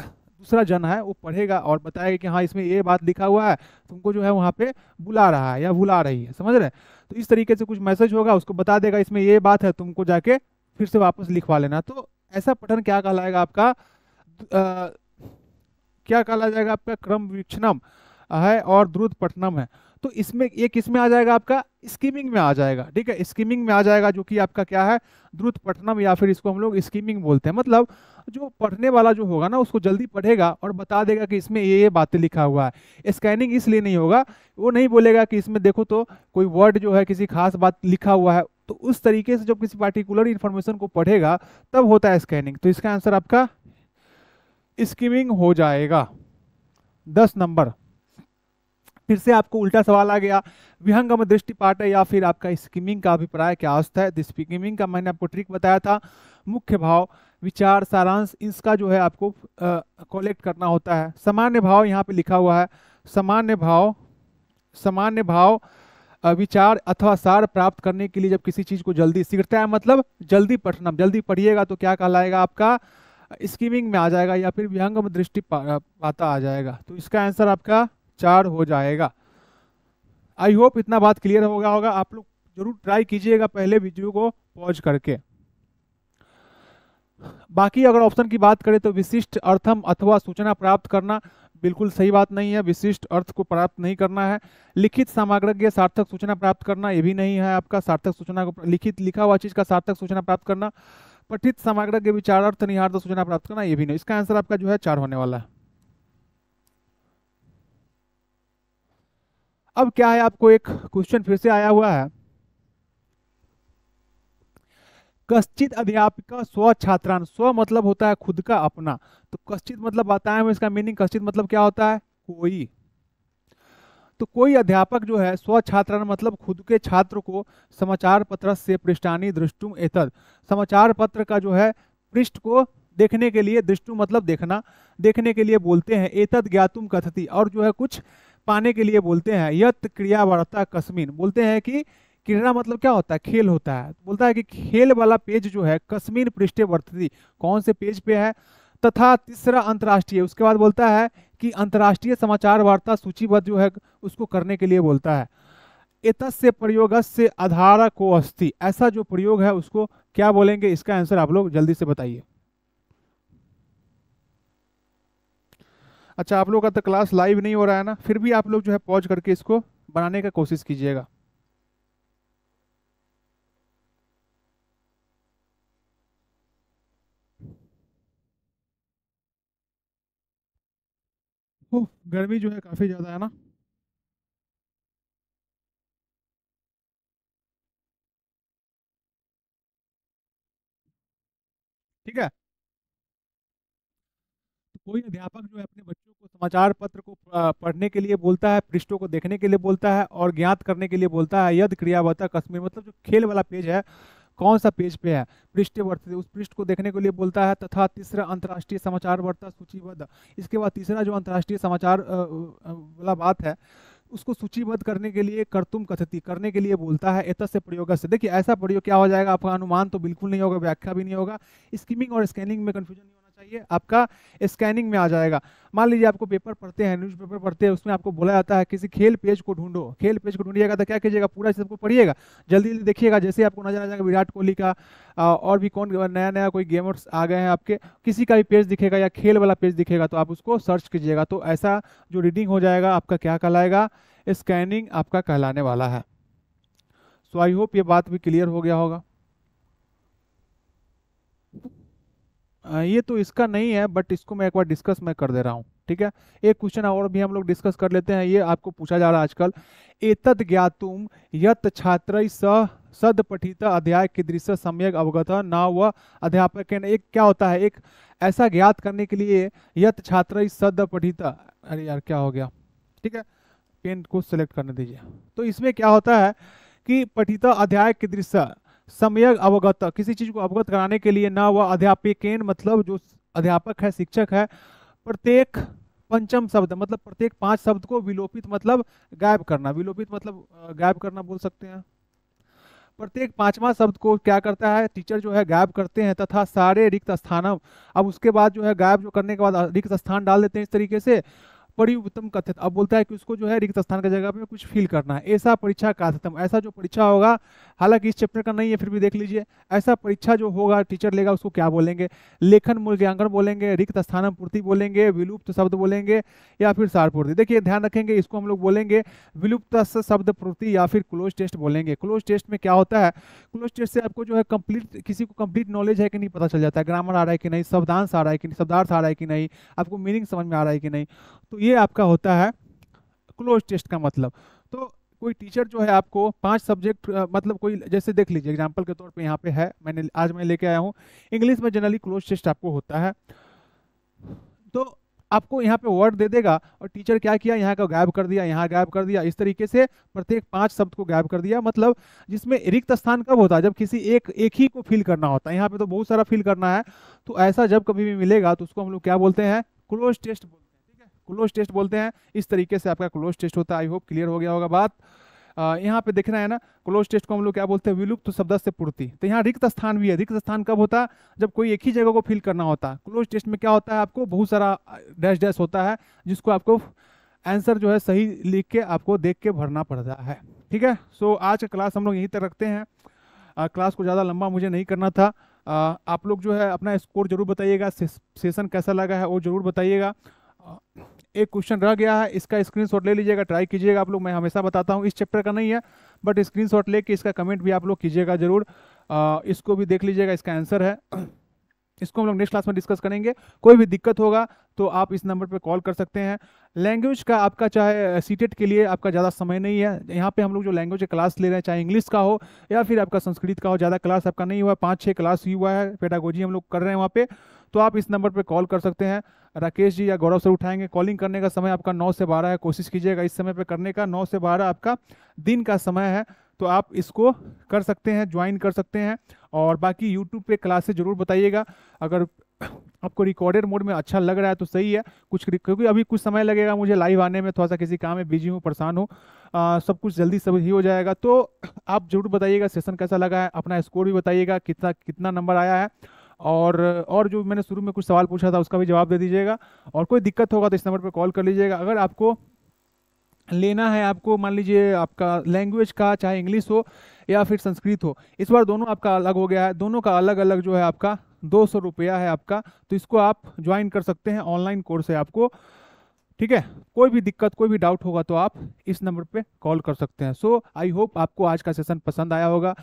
दूसरा जन है वो पढ़ेगा और बताएगा कि हाँ इसमें ये बात लिखा हुआ है तुमको जो है वहाँ पे बुला रहा है या बुला रही है समझ रहे तो इस तरीके से कुछ मैसेज होगा उसको बता देगा इसमें ये बात है तुमको जाके फिर से वापस लिखवा लेना तो ऐसा पठन क्या कहलाएगा आपका आ, क्या कहला जाएगा आपका क्रम वीक्षणम है और द्रुत पठनम है तो इसमें ये किस में आ जाएगा आपका स्कीमिंग में आ जाएगा ठीक है स्कीमिंग में आ जाएगा जो कि आपका क्या है द्रुत पठनम या फिर इसको हम लोग स्कीमिंग बोलते हैं मतलब जो पढ़ने वाला जो होगा ना उसको जल्दी पढ़ेगा और बता देगा कि इसमें ये ये बातें लिखा हुआ है स्कैनिंग इसलिए नहीं होगा वो नहीं बोलेगा कि इसमें देखो तो कोई वर्ड जो है किसी खास बात लिखा हुआ है तो उस तरीके से जब किसी पार्टिकुलर इंफॉर्मेशन को पढ़ेगा तब होता है स्कैनिंग तो इसका आंसर आपका स्कीमिंग हो जाएगा दस नंबर फिर से आपको उल्टा सवाल आ गया विहंगम दृष्टिपाठ है या फिर आपका स्कीमिंग का अभिप्राय क्या अस्त है स्कीमिंग का मैंने आपको ट्रिक बताया था मुख्य भाव विचार सारांश इसका जो है आपको कलेक्ट करना होता है सामान्य भाव यहाँ पे लिखा हुआ है सामान्य भाव सामान्य भाव विचार अथवा सार प्राप्त करने के लिए जब किसी चीज को जल्दी सीखता है मतलब जल्दी पढ़ना जल्दी पढ़िएगा तो क्या कहलाएगा आपका स्कीमिंग में आ जाएगा या फिर विहंगम दृष्टि पाता आ जाएगा तो इसका आंसर आपका चार हो जाएगा आई होप इतना बात क्लियर होगा होगा आप लोग जरूर ट्राई कीजिएगा पहले वीडियो को पॉज करके बाकी अगर ऑप्शन की बात करें तो विशिष्ट अर्थम अथवा सूचना प्राप्त करना बिल्कुल सही बात नहीं है विशिष्ट अर्थ को प्राप्त नहीं करना है लिखित सामग्रज्ञ सार्थक सूचना प्राप्त करना ये भी नहीं है आपका सार्थक सूचना को लिखित लिखा हुआ चीज का सार्थक सूचना प्राप्त करना पठित सामग्रज्ञ विचार अर्थ निहार्थ सूचना प्राप्त करना ये भी नहीं इसका आंसर आपका जो है चार होने वाला है अब क्या है आपको एक क्वेश्चन फिर से आया हुआ है कश्चित अध्यापिका स्व छात्रान स्व मतलब होता है खुद का अपना तो कश्चित मतलब बताए हुए इसका मीनिंग कश्चित मतलब क्या होता है कोई तो कोई अध्यापक जो है स्व छात्रान मतलब खुद के छात्र को समाचार पत्र से पृष्ठानी दृष्टुम एतद समाचार पत्र का जो है पृष्ठ को देखने के लिए दृष्टु मतलब देखना देखने के लिए बोलते हैं एतद ज्ञातुम कथती और जो है कुछ पाने के लिए बोलते हैं यत क्रियावर्ता कस्मिन बोलते हैं कि क्रीड़ा मतलब क्या होता है खेल होता है बोलता है कि खेल वाला पेज जो है कश्मीर पृष्ठ वर्तती कौन से पेज पे है तथा तीसरा अंतर्राष्ट्रीय उसके बाद बोलता है कि अंतर्राष्ट्रीय समाचार वार्ता सूचीबद्ध जो है उसको करने के लिए बोलता है एतस्य प्रयोग से आधार को अस्थि ऐसा जो प्रयोग है उसको क्या बोलेंगे इसका आंसर आप लोग जल्दी से बताइए अच्छा आप लोग का तो क्लास लाइव नहीं हो रहा है ना फिर भी आप लोग जो है पॉज करके इसको बनाने का कोशिश कीजिएगा गर्मी जो है काफ़ी ज़्यादा है ना ठीक है तो कोई अध्यापक जो है अपने बच्चों को समाचार पत्र को पढ़ने के लिए बोलता है पृष्ठों को देखने के लिए बोलता है और ज्ञात करने के लिए बोलता है यद क्रियावता कश्मीर मतलब जो खेल वाला पेज है कौन सा पेज पे है पृष्ठ वर्त उस पृष्ठ को देखने के लिए बोलता है तथा तीसरा अंतर्राष्ट्रीय समाचार वर्ता सूचीबद्ध इसके बाद तीसरा जो अंतर्राष्ट्रीय समाचार वाला बात है उसको सूचीबद्ध करने के लिए करतुम कथती करने के लिए बोलता है एत से प्रयोग से देखिए ऐसा प्रयोग क्या हो जाएगा आपका अनुमान तो बिल्कुल नहीं होगा व्याख्या भी नहीं होगा स्कीमिंग और स्कैनिंग में कन्फ्यूजन नहीं होना चाहिए आपका स्कैनिंग में आ जाएगा मान लीजिए आपको पेपर पढ़ते हैं न्यूज़पेपर पढ़ते हैं उसमें आपको बोला जाता है किसी खेल पेज को ढूंढो खेल पेज को ढूंढिएगा तो क्या कीजिएगा पूरा सबको पढ़िएगा जल्दी जल्दी देखिएगा जैसे आपको नजर आ जाएगा विराट कोहली का और भी कौन नया नया कोई गेमर्स आ गए हैं आपके किसी का भी पेज दिखेगा या खेल वाला पेज दिखेगा तो आप उसको सर्च कीजिएगा तो ऐसा जो रीडिंग हो जाएगा आपका क्या कहलाएगा स्कैनिंग आपका कहलाने वाला है सो आई होप ये बात भी क्लियर हो गया होगा ये तो इसका नहीं है बट इसको मैं एक बार डिस्कस मैं कर दे रहा हूँ ठीक है एक क्वेश्चन और भी हम लोग डिस्कस कर लेते हैं ये आपको पूछा जा रहा है आजकल एतद ज्ञातुम यत छात्र सद पठित अध्याय की दृश्य सम्यक अवगत न वह अध्यापक एक क्या होता है एक ऐसा ज्ञात करने के लिए यत छात्र सद पठित अरे यार क्या हो गया ठीक है पेन को सिलेक्ट करने दीजिए तो इसमें क्या होता है कि पठित अध्याय की दृश्य समय अवगत किसी चीज को अवगत कराने के लिए ना वह अध्यापिकेन मतलब जो अध्यापक है शिक्षक है प्रत्येक पंचम शब्द मतलब प्रत्येक पांच शब्द को विलोपित मतलब गायब करना विलोपित मतलब गायब करना बोल सकते हैं प्रत्येक पांचवा शब्द को क्या करता है टीचर जो है गायब करते हैं तथा सारे रिक्त स्थानम अब उसके बाद जो है गायब जो करने के बाद रिक्त स्थान डाल देते हैं इस तरीके से बड़ी उत्तम कथित अब बोलता है कि उसको जो है रिक्त स्थान के जगह में कुछ फील करना है ऐसा परीक्षा काथतम ऐसा जो परीक्षा होगा हालांकि इस चैप्टर का नहीं है फिर भी देख लीजिए ऐसा परीक्षा जो होगा टीचर लेगा उसको क्या बोलेंगे लेखन मूल्यांकन बोलेंगे रिक्त स्थान पूर्ति बोलेंगे विलुप्त शब्द बोलेंगे या फिर सारपूर्ति देखिए ध्यान रखेंगे इसको हम लोग बोलेंगे विलुप्त शब्द पूर्ति या फिर क्लोज टेस्ट बोलेंगे क्लोज टेस्ट में क्या होता है क्लोज टेस्ट से आपको जो है कंप्लीट किसी को कंप्लीट नॉलेज है कि नहीं पता चल जाता है ग्रामर आ रहा है कि नहीं शब्दांश आ रहा है कि नहीं शब्दार्थ आ रहा है कि नहीं आपको मीनिंग समझ में आ रहा है कि नहीं तो ये आपका होता है क्लोज टेस्ट का मतलब तो कोई टीचर जो है आपको पांच सब्जेक्ट मतलब कोई जैसे देख लीजिए एग्जाम्पल के तौर पे यहाँ पे है मैंने आज मैं लेके आया हूँ इंग्लिश में जनरली क्लोज टेस्ट आपको होता है तो आपको यहाँ पे वर्ड दे देगा और टीचर क्या किया यहाँ का गायब कर दिया यहाँ गायब कर दिया इस तरीके से प्रत्येक पांच शब्द को गायब कर दिया मतलब जिसमें रिक्त स्थान कब होता है जब किसी एक एक ही को फिल करना होता है यहाँ पे तो बहुत सारा फिल करना है तो ऐसा जब कभी भी मिलेगा तो उसको हम लोग क्या बोलते हैं क्लोज टेस्ट बोलते क्लोज टेस्ट बोलते हैं इस तरीके से आपका क्लोज टेस्ट होता है आई होप क्लियर हो गया होगा बात यहाँ पे देखना है ना क्लोज टेस्ट को हम लोग क्या बोलते हैं विलुप्त तो शब्द से पूर्ति तो यहाँ रिक्त स्थान भी है रिक्त स्थान कब होता है जब कोई एक ही जगह को फिल करना होता है क्लोज टेस्ट में क्या होता है आपको बहुत सारा डैश डैश होता है जिसको आपको आंसर जो है सही लिख के आपको देख के भरना पड़ता है ठीक है सो आज का क्लास हम लोग यहीं तक रखते हैं आ, क्लास को ज़्यादा लंबा मुझे नहीं करना था आ, आप लोग जो है अपना स्कोर जरूर बताइएगा से, सेशन कैसा लगा है वो जरूर बताइएगा एक क्वेश्चन रह गया है इसका स्क्रीनशॉट ले लीजिएगा ट्राई कीजिएगा आप लोग मैं हमेशा बताता हूँ इस चैप्टर का नहीं है बट स्क्रीनशॉट लेके इसका कमेंट भी आप लोग कीजिएगा जरूर आ, इसको भी देख लीजिएगा इसका आंसर है इसको हम लोग नेक्स्ट क्लास में डिस्कस करेंगे कोई भी दिक्कत होगा तो आप इस नंबर पर कॉल कर सकते हैं लैंग्वेज का आपका चाहे सीटेट e के लिए आपका ज़्यादा समय नहीं है यहाँ पे हम लोग जो लैंग्वेज क्लास ले रहे हैं चाहे इंग्लिश का हो या फिर आपका संस्कृत का हो ज़्यादा क्लास आपका नहीं हुआ है पाँच छः क्लास ही हुआ है पेडागोजी हम लोग कर रहे हैं वहाँ पे तो आप इस नंबर पर कॉल कर सकते हैं राकेश जी या गौरव सर उठाएंगे कॉलिंग करने का समय आपका नौ से बारह है कोशिश कीजिएगा इस समय पर करने का नौ से बारह आपका दिन का समय है तो आप इसको कर सकते हैं ज्वाइन कर सकते हैं और बाकी यूट्यूब पे क्लासेस ज़रूर बताइएगा अगर आपको रिकॉर्डेड मोड में अच्छा लग रहा है तो सही है कुछ क्योंकि अभी कुछ समय लगेगा मुझे लाइव आने में थोड़ा सा किसी काम में बिजी हूँ परेशान हूँ सब कुछ जल्दी सब ही हो जाएगा तो आप जरूर बताइएगा सेशन कैसा लगा है अपना स्कोर भी बताइएगा कितना कितना नंबर आया है और और जो मैंने शुरू में कुछ सवाल पूछा था उसका भी जवाब दे दीजिएगा और कोई दिक्कत होगा तो इस नंबर पर कॉल कर लीजिएगा अगर आपको लेना है आपको मान लीजिए आपका लैंग्वेज का चाहे इंग्लिश हो या फिर संस्कृत हो इस बार दोनों आपका अलग हो गया है दोनों का अलग अलग जो है आपका दो सौ रुपया है आपका तो इसको आप ज्वाइन कर सकते हैं ऑनलाइन कोर्स है आपको ठीक है कोई भी दिक्कत कोई भी डाउट होगा तो आप इस नंबर पे कॉल कर सकते हैं सो आई होप आपको आज का सेशन पसंद आया होगा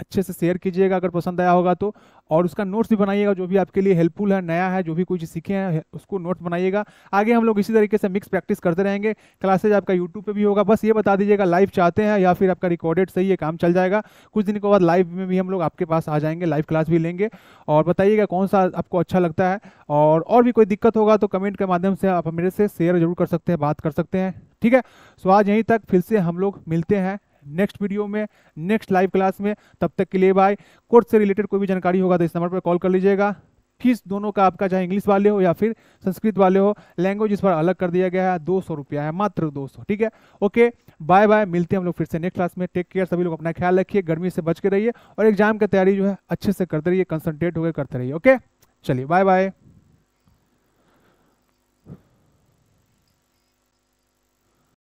अच्छे से शेयर कीजिएगा अगर पसंद आया होगा तो और उसका नोट्स भी बनाइएगा जो भी आपके लिए हेल्पफुल है नया है जो भी कुछ सीखे हैं उसको नोट्स बनाइएगा आगे हम लोग इसी तरीके से मिक्स प्रैक्टिस करते रहेंगे क्लासेज आपका यूट्यूब पे भी होगा बस ये बता दीजिएगा लाइव चाहते हैं या फिर आपका रिकॉर्डेड सही है काम चल जाएगा कुछ दिन के बाद लाइव में भी हम लोग आपके पास आ जाएंगे लाइव क्लास भी लेंगे और बताइएगा कौन सा आपको अच्छा लगता है और और भी कोई दिक्कत होगा तो कमेंट के माध्यम से आप मेरे से शेयर जरूर कर सकते हैं बात कर सकते हैं ठीक है सो आज यहीं तक फिर से हम लोग मिलते हैं नेक्स्ट वीडियो में नेक्स्ट लाइव क्लास में तब तक के लिए बाय कोर्स से रिलेटेड कोई भी जानकारी होगा तो इस नंबर पर कॉल कर लीजिएगा फीस दोनों का आपका चाहे इंग्लिश वाले हो या फिर संस्कृत वाले हो लैंग्वेज इस पर अलग कर दिया गया है दो सौ रुपया है मात्र दो सौ ठीक है ओके बाय बाय मिलते हैं हम लोग फिर से नेक्स्ट क्लास में टेक केयर सभी लोग अपना ख्याल रखिए गर्मी से बच के रहिए और एग्जाम की तैयारी जो है अच्छे से करते रहिए कंसनट्रेट होकर करते रहिए ओके चलिए बाय बाय